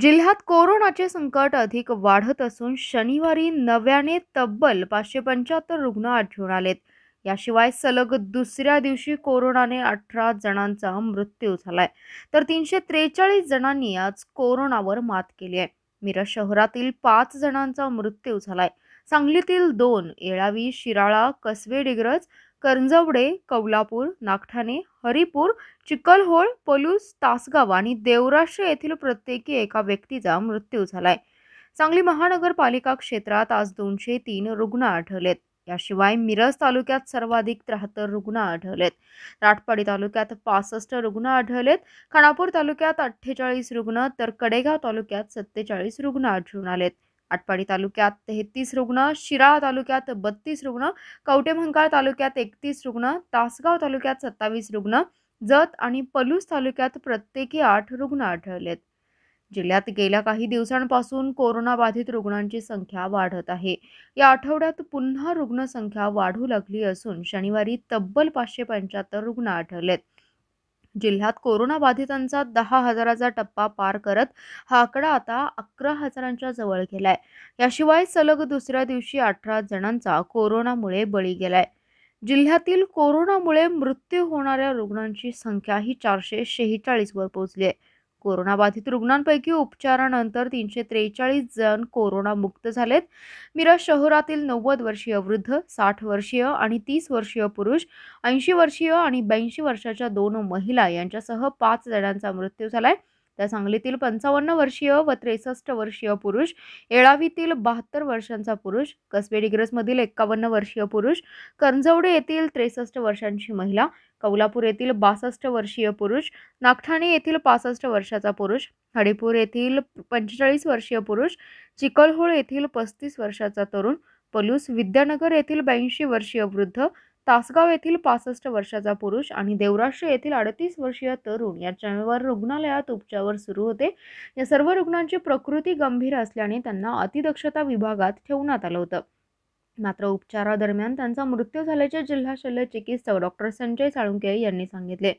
जिल्ह्यात कोरोनाचे संकट अधिक वाढत असून शनिवारी नव्याने तब्बल पाचशे पंच्याहत्तर रुग्ण आढळून आलेत याशिवाय सलग दुसऱ्या दिवशी कोरोनाने अठरा जणांचा मृत्यू झालाय तर तीनशे त्रेचाळीस जणांनी आज कोरोनावर मात केली आहे मिरज शहरातील पाच जणांचा मृत्यू झालाय सांगलीतील दोन येळावी शिराळा कसवे डिग्रज करंजवडे कौलापूर नागठाणे हरिपूर चिकलहोळ पलूस तासगाव आणि देवराष्ट्र येथील प्रत्येकी एका व्यक्तीचा मृत्यू झालाय सांगली महानगरपालिका क्षेत्रात आज दोनशे तीन रुग्ण आढळलेत याशिवाय मिरज तालुक्यात सर्वाधिक त्र्याहत्तर रुग्ण आढळलेत राठपाडी तालुक्यात पासष्ट रुग्ण आढळलेत खानापूर तालुक्यात अठ्ठेचाळीस रुग्ण तर कडेगाव तालुक्यात सत्तेचाळीस रुग्ण आढळून आलेत आटपाडी तालुक्यात तेहतीस रुग्ण शिराळा तालुक्यात बत्तीस रुग्ण कवटेमंकाळ तालुक्यात एकतीस रुग्ण तासगाव तालुक्यात सत्तावीस रुग्ण जत आणि पलूस तालुक्यात प्रत्येकी आठ रुग्ण आढळलेत जिल्ह्यात गेल्या काही दिवसांपासून कोरोनाबाधित रुग्णांची संख्या वाढत आहे या आठवड्यात पुन्हा रुग्णसंख्या वाढू लागली असून शनिवारी तब्बल पाचशे पंच्याहत्तर रुग्ण आढळलेत जिल्ह्यात कोरोनाबाधितांचा दहा हजाराचा टप्पा पार करत हा आकडा आता अकरा हजारांच्या जवळ गेलाय याशिवाय सलग दुसऱ्या दिवशी अठरा जणांचा कोरोनामुळे बळी गेलाय जिल्ह्यातील कोरोनामुळे मृत्यू होणाऱ्या रुग्णांची संख्या ही चारशे शेहेचाळीसवर पोहोचली आहे कोरोनाबाधित रुग्णांपैकी उपचारानंतर तीनशे त्रेचाळीस जण कोरोनामुक्त झालेत मिरज शहरातील नव्वद वर्षीय वृद्ध साठ वर्षीय आणि तीस वर्षीय पुरुष ऐंशी वर्षीय आणि ब्याऐंशी वर्षाच्या दोन महिला यांच्यासह पाच जणांचा मृत्यू झालाय त्या सांगलीतील पंचावन्न वर्षीय व त्रेसष्ट वर्षीय पुरुष येळावीतील बहात्तर वर्षांचा पुरुष कसबे डिग्रसमधील एक्कावन्न वर्षीय पुरुष करंजवडे येथील त्रेसष्ट वर्षांची महिला कौलापूर येथील बासष्ट वर्षीय पुरुष नागठाणे येथील पासष्ट वर्षाचा पुरुष हडीपूर येथील पंचेचाळीस वर्षीय पुरुष चिकलहोळ येथील पस्तीस वर्षाचा तरुण पलूस विद्यानगर येथील ब्याऐंशी वर्षीय वृद्ध तासगाव येथील पासष्ट वर्षाचा पुरुष आणि देवराष्ट्र येथील अडतीस वर्षीय तरुण यांच्यावर रुग्णालयात उपचार सुरू होते या सर्व रुग्णांची प्रकृती गंभीर असल्याने त्यांना अतिदक्षता विभागात ठेवण्यात आलं होतं मात्र उपचारादरम्यान त्यांचा मृत्यू झाल्याचे जिल्हा शल्य चिकित्सक डॉक्टर संजय साळुंके यांनी सांगितले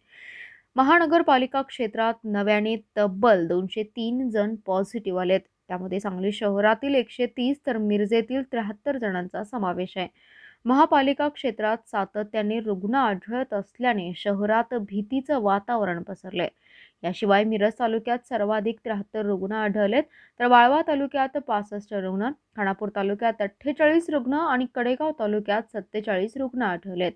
महानगरपालिका क्षेत्रात नव्याने तब्बल दोनशे तीन जण पॉझिटिव्ह आलेत त्यामध्ये सांगली शहरातील एकशे तीस तर मिरजेतील त्र्याहत्तर जणांचा समावेश आहे महापालिका क्षेत्रात सातत्याने रुग्ण आढळत असल्याने शहरात भीतीचं वातावरण पसरलंय याशिवाय मिरज तालुक्यात सर्वाधिक त्र्याहत्तर रुग्ण आढळलेत तर वाळवा तालुक्यात पासष्ट रुग्ण खानापूर तालुक्यात अठ्ठेचाळीस रुग्ण आणि कडेगाव तालुक्यात सत्तेचाळीस रुग्ण आढळलेत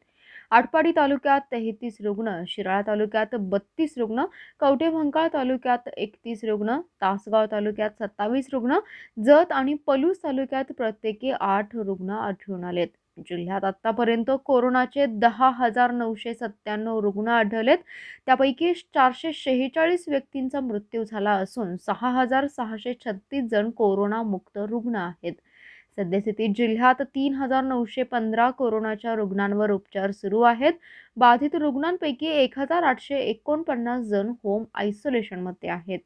आटपाडी तालुक्यात तेहतीस रुग्ण शिराळा तालुक्यात बत्तीस रुग्ण कवटेभंकाळ तालुक्यात एकतीस रुग्ण तासगाव तालुक्यात सत्तावीस रुग्ण जत आणि पलूस तालुक्यात प्रत्येकी आठ रुग्ण आढळून आलेत जिल्ह्यात आतापर्यंत कोरोनाचे दहा हजार नऊशे सत्त्याण्णव रुग्ण आढळलेत त्यापैकी चारशे शेहेचाळीस व्यक्तींचा मृत्यू झाला असून सहा हजार सहाशे छत्तीस जण कोरोनामुक्त रुग्ण आहेत सद्यस्थितीत जिल्ह्यात तीन हजार नऊशे पंधरा कोरोनाच्या रुग्णांवर उपचार सुरू आहेत बाधित रुग्णांपैकी एक हजार आठशे एकोणपन्नास जण होम आयसोलेशनमध्ये आहेत